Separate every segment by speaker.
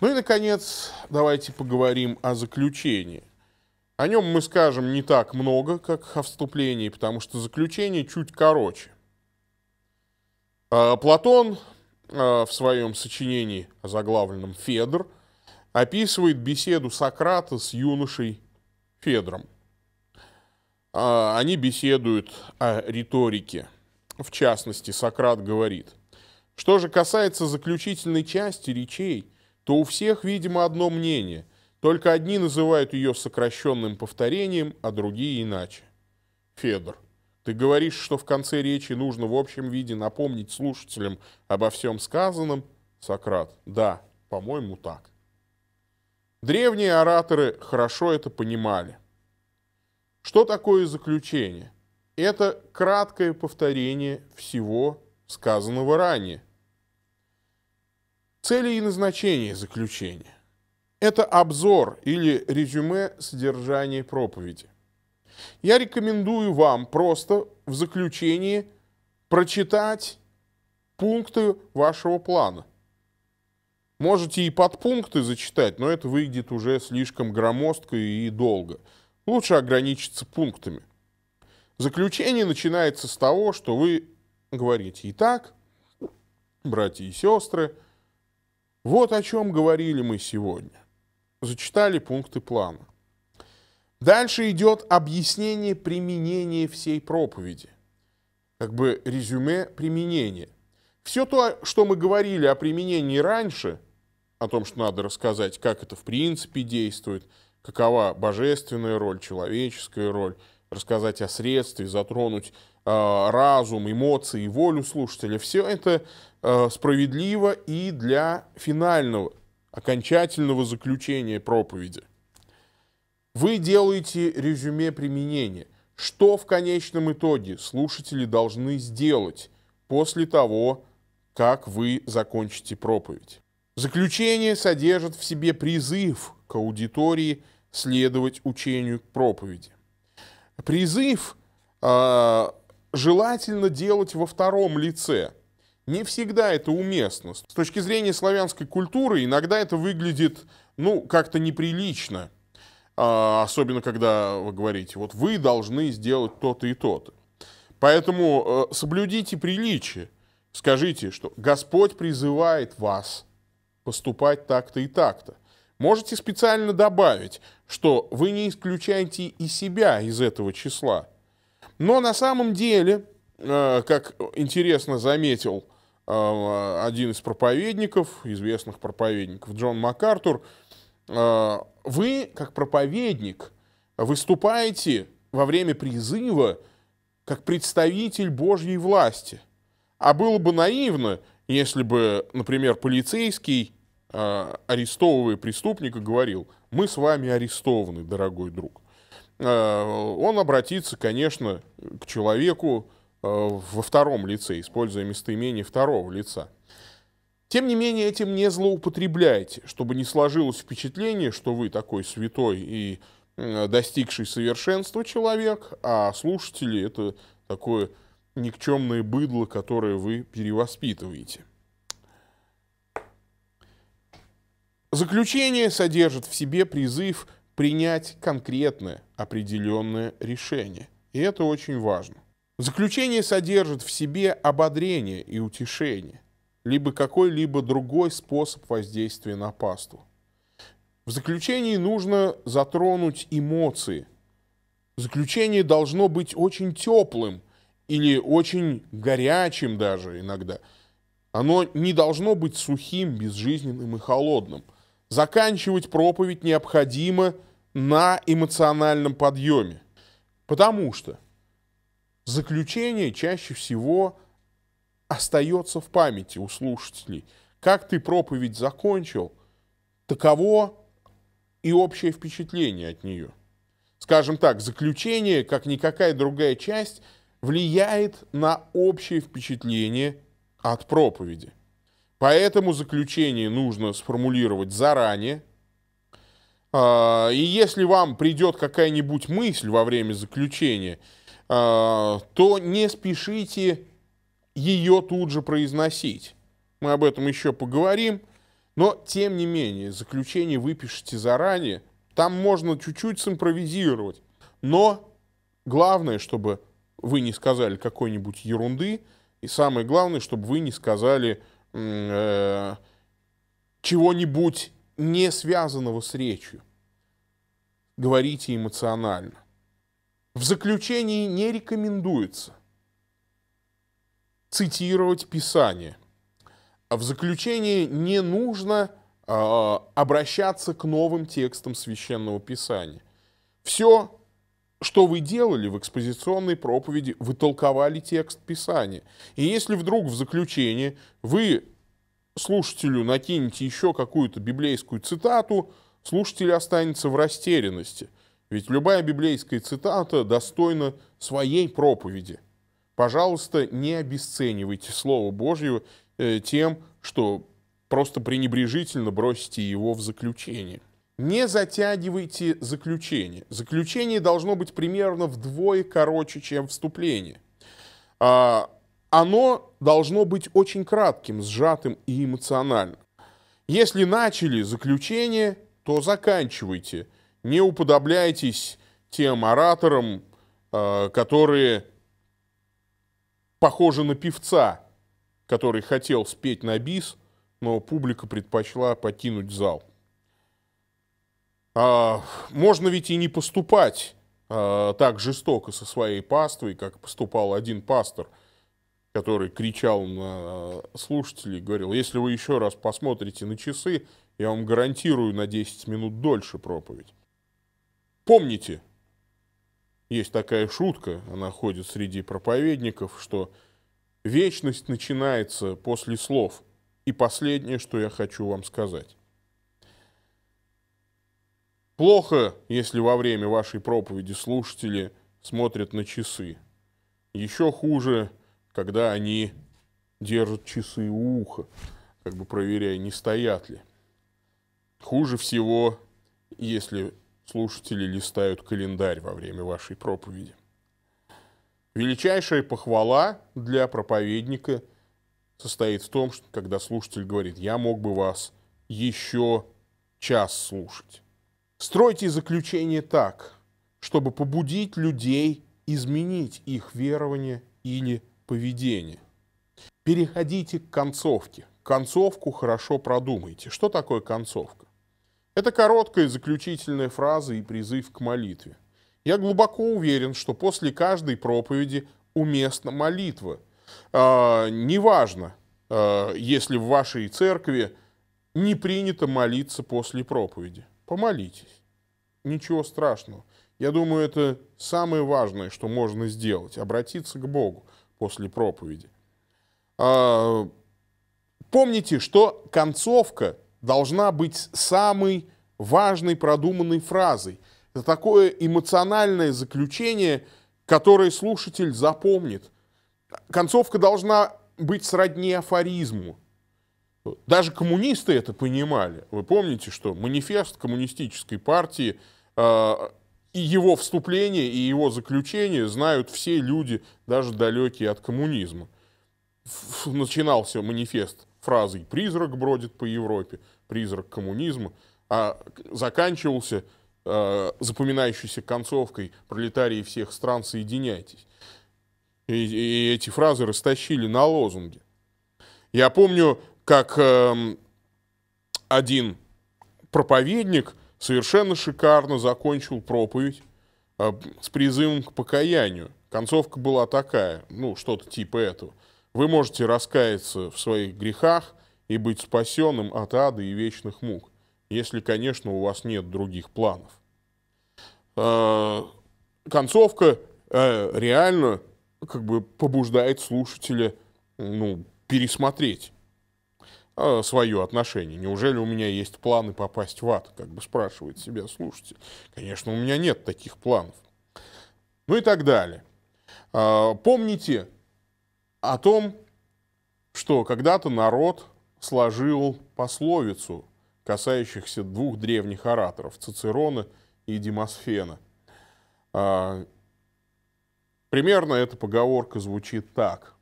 Speaker 1: Ну и, наконец, давайте поговорим о заключении. О нем мы скажем не так много, как о вступлении, потому что заключение чуть короче. А, Платон а, в своем сочинении, заглавленном «Федр», описывает беседу Сократа с юношей Федром. А, они беседуют о риторике. В частности, Сократ говорит, что же касается заключительной части речей – то у всех, видимо, одно мнение, только одни называют ее сокращенным повторением, а другие иначе. Федор, ты говоришь, что в конце речи нужно в общем виде напомнить слушателям обо всем сказанном? Сократ, да, по-моему, так. Древние ораторы хорошо это понимали. Что такое заключение? Это краткое повторение всего сказанного ранее. Цели и назначение заключения. Это обзор или резюме содержания проповеди. Я рекомендую вам просто в заключении прочитать пункты вашего плана. Можете и подпункты зачитать, но это выйдет уже слишком громоздко и долго. Лучше ограничиться пунктами. Заключение начинается с того, что вы говорите «Итак, братья и сестры, вот о чем говорили мы сегодня. Зачитали пункты плана. Дальше идет объяснение применения всей проповеди. Как бы резюме применения. Все то, что мы говорили о применении раньше, о том, что надо рассказать, как это в принципе действует, какова божественная роль, человеческая роль – рассказать о средстве, затронуть э, разум, эмоции, волю слушателя. Все это э, справедливо и для финального, окончательного заключения проповеди. Вы делаете резюме применения. Что в конечном итоге слушатели должны сделать после того, как вы закончите проповедь? Заключение содержит в себе призыв к аудитории следовать учению проповеди призыв э, желательно делать во втором лице. Не всегда это уместно. С точки зрения славянской культуры иногда это выглядит, ну, как-то неприлично. Э, особенно, когда вы говорите, вот вы должны сделать то-то и то-то. Поэтому э, соблюдите приличие. Скажите, что Господь призывает вас поступать так-то и так-то. Можете специально добавить, что вы не исключаете и себя из этого числа. Но на самом деле, э, как интересно заметил э, один из проповедников, известных проповедников Джон МакАртур, э, вы, как проповедник, выступаете во время призыва как представитель Божьей власти. А было бы наивно, если бы, например, полицейский, арестовывая преступника, говорил – мы с вами арестованы, дорогой друг. Э, он обратится, конечно, к человеку э, во втором лице, используя местоимение второго лица. Тем не менее, этим не злоупотребляйте, чтобы не сложилось впечатление, что вы такой святой и э, достигший совершенства человек, а слушатели — это такое никчемное быдло, которое вы перевоспитываете. Заключение содержит в себе призыв принять конкретное, определенное решение. И это очень важно. Заключение содержит в себе ободрение и утешение, либо какой-либо другой способ воздействия на пасту. В заключении нужно затронуть эмоции. Заключение должно быть очень теплым или очень горячим даже иногда. Оно не должно быть сухим, безжизненным и холодным – Заканчивать проповедь необходимо на эмоциональном подъеме, потому что заключение чаще всего остается в памяти у слушателей. Как ты проповедь закончил, таково и общее впечатление от нее. Скажем так, заключение, как никакая другая часть, влияет на общее впечатление от проповеди. Поэтому заключение нужно сформулировать заранее. А, и если вам придет какая-нибудь мысль во время заключения, а, то не спешите ее тут же произносить. Мы об этом еще поговорим. Но, тем не менее, заключение выпишите заранее. Там можно чуть-чуть симпровизировать. Но главное, чтобы вы не сказали какой-нибудь ерунды. И самое главное, чтобы вы не сказали Э, чего-нибудь не связанного с речью. Говорите эмоционально. В заключении не рекомендуется цитировать Писание. А в заключении не нужно э, обращаться к новым текстам священного Писания. Все что вы делали в экспозиционной проповеди? Вы толковали текст Писания. И если вдруг в заключении вы слушателю накинете еще какую-то библейскую цитату, слушатель останется в растерянности. Ведь любая библейская цитата достойна своей проповеди. Пожалуйста, не обесценивайте Слово Божье э, тем, что просто пренебрежительно бросите его в заключение. Не затягивайте заключение. Заключение должно быть примерно вдвое короче, чем вступление. А, оно должно быть очень кратким, сжатым и эмоциональным. Если начали заключение, то заканчивайте. Не уподобляйтесь тем ораторам, а, которые похожи на певца, который хотел спеть на бис, но публика предпочла покинуть зал. А, можно ведь и не поступать а, так жестоко со своей паствой, как поступал один пастор, который кричал на слушателей, говорил, если вы еще раз посмотрите на часы, я вам гарантирую на 10 минут дольше проповедь. Помните, есть такая шутка, она ходит среди проповедников, что вечность начинается после слов. И последнее, что я хочу вам сказать. Плохо, если во время вашей проповеди слушатели смотрят на часы. Еще хуже, когда они держат часы у уха, как бы проверяя, не стоят ли. Хуже всего, если слушатели листают календарь во время вашей проповеди. Величайшая похвала для проповедника состоит в том, что когда слушатель говорит, я мог бы вас еще час слушать. Стройте заключение так, чтобы побудить людей изменить их верование или поведение. Переходите к концовке. Концовку хорошо продумайте. Что такое концовка? Это короткая заключительная фраза и призыв к молитве. Я глубоко уверен, что после каждой проповеди уместна молитва. Э, неважно, э, если в вашей церкви не принято молиться после проповеди помолитесь. Ничего страшного. Я думаю, это самое важное, что можно сделать, обратиться к Богу после проповеди. А, помните, что концовка должна быть самой важной продуманной фразой. Это такое эмоциональное заключение, которое слушатель запомнит. Концовка должна быть сродни афоризму. Даже коммунисты это понимали. Вы помните, что манифест коммунистической партии э, и его вступление, и его заключение знают все люди, даже далекие от коммунизма. Ф начинался манифест фразой «Призрак бродит по Европе», «Призрак коммунизма», а заканчивался э, запоминающейся концовкой «Пролетарии всех стран, соединяйтесь». И, и эти фразы растащили на лозунги. Я помню, как эм, один проповедник совершенно шикарно закончил проповедь э, с призывом к покаянию. Концовка была такая, ну, что-то типа этого. Вы можете раскаяться в своих грехах и быть спасенным от ада и вечных мук, если, конечно, у вас нет других планов. Э, концовка э, реально как бы побуждает слушателя ну, пересмотреть а, свое отношение. Неужели у меня есть планы попасть в ад? Как бы спрашивает себя слушатель. Конечно, у меня нет таких планов. Ну и так далее. А, помните о том, что когда-то народ сложил пословицу, касающихся двух древних ораторов, Цицерона и Демосфена. А, примерно эта поговорка звучит так.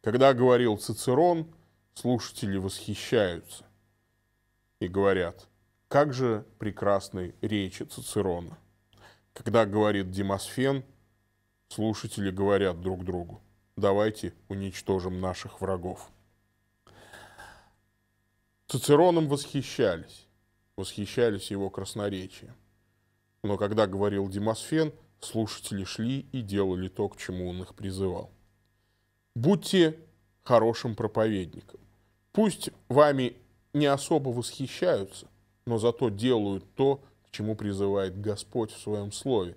Speaker 1: Когда говорил Цицерон – слушатели восхищаются и говорят, как же прекрасны речи Цицерона. Когда говорит Демосфен, слушатели говорят друг другу, давайте уничтожим наших врагов. Цицероном восхищались, восхищались его красноречием. Но когда говорил Демосфен, слушатели шли и делали то, к чему он их призывал. Будьте хорошим проповедником. Пусть вами не особо восхищаются, но зато делают то, к чему призывает Господь в своем слове,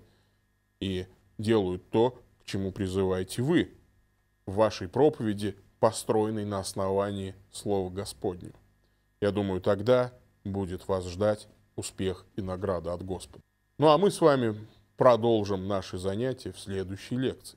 Speaker 1: и делают то, к чему призываете вы в вашей проповеди, построенной на основании Слова Господнего. Я думаю, тогда будет вас ждать успех и награда от Господа. Ну а мы с вами продолжим наши занятия в следующей лекции.